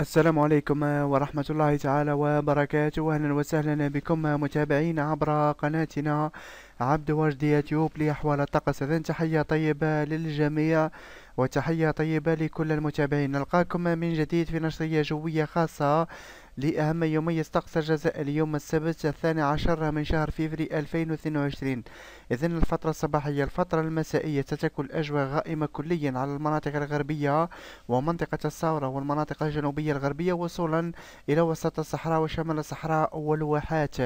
السلام عليكم ورحمة الله تعالى وبركاته أهلا وسهلا بكم متابعين عبر قناتنا عبد واجد يوتيوب لأحوال الطقس إذن تحية طيبة للجميع وتحية طيبة لكل المتابعين نلقاكم من جديد في نشرية جوية خاصة لأهم يومي استقصى الجزائر اليوم السبت الثاني عشر من شهر فيفري 2022 إذن الفترة الصباحية الفترة المسائية ستكون الأجواء غائمة كليا على المناطق الغربية ومنطقة الساورة والمناطق الجنوبية الغربية وصولا إلى وسط الصحراء وشمال الصحراء والواحات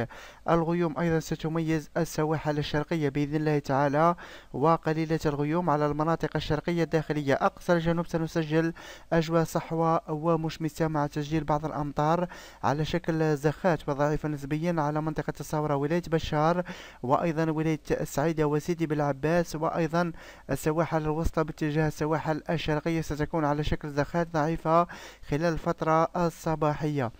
الغيوم أيضا ستميز السواحل الشرقية بإذن الله تعالى وقليلة الغيوم على المناطق الشرقية الداخلية أقصى الجنوب سنسجل أجواء صحوة ومشمسة مع تسجيل بعض الأمطار على شكل زخات وضعيفة نسبيا على منطقة الصورة ولاية بشار وأيضا ولاية السعيدة وسيدي بالعباس وأيضا السواحل الوسطى باتجاه السواحل الشرقية ستكون على شكل زخات ضعيفة خلال الفترة الصباحية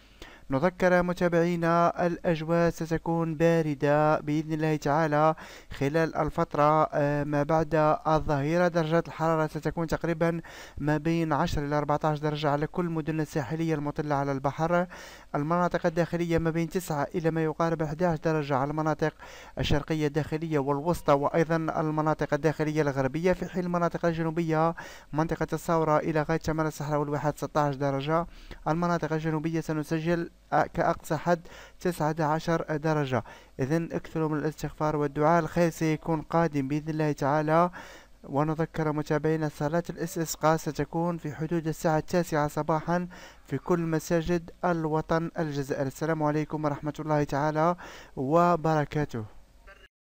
نذكر متابعينا الأجواء ستكون باردة بإذن الله تعالى خلال الفترة آه، ما بعد الظهيرة درجات الحرارة ستكون تقريبا ما بين 10 إلى 14 درجة على كل المدن الساحلية المطلة على البحر المناطق الداخلية ما بين 9 إلى ما يقارب 11 درجة على المناطق الشرقية الداخلية والوسطى وأيضا المناطق الداخلية الغربية في حين المناطق الجنوبية منطقة الثورة إلى غاية شمال الصحراء والواحات 16 درجة المناطق الجنوبية سنسجل كأقصى حد تسعة عشر درجة إذا اكثروا من الاستغفار والدعاء الخير سيكون قادم بإذن الله تعالى ونذكر متابعينا صلاة الاستسقاء ستكون في حدود الساعة التاسعة صباحا في كل مساجد الوطن الجزائر السلام عليكم ورحمة الله تعالى وبركاته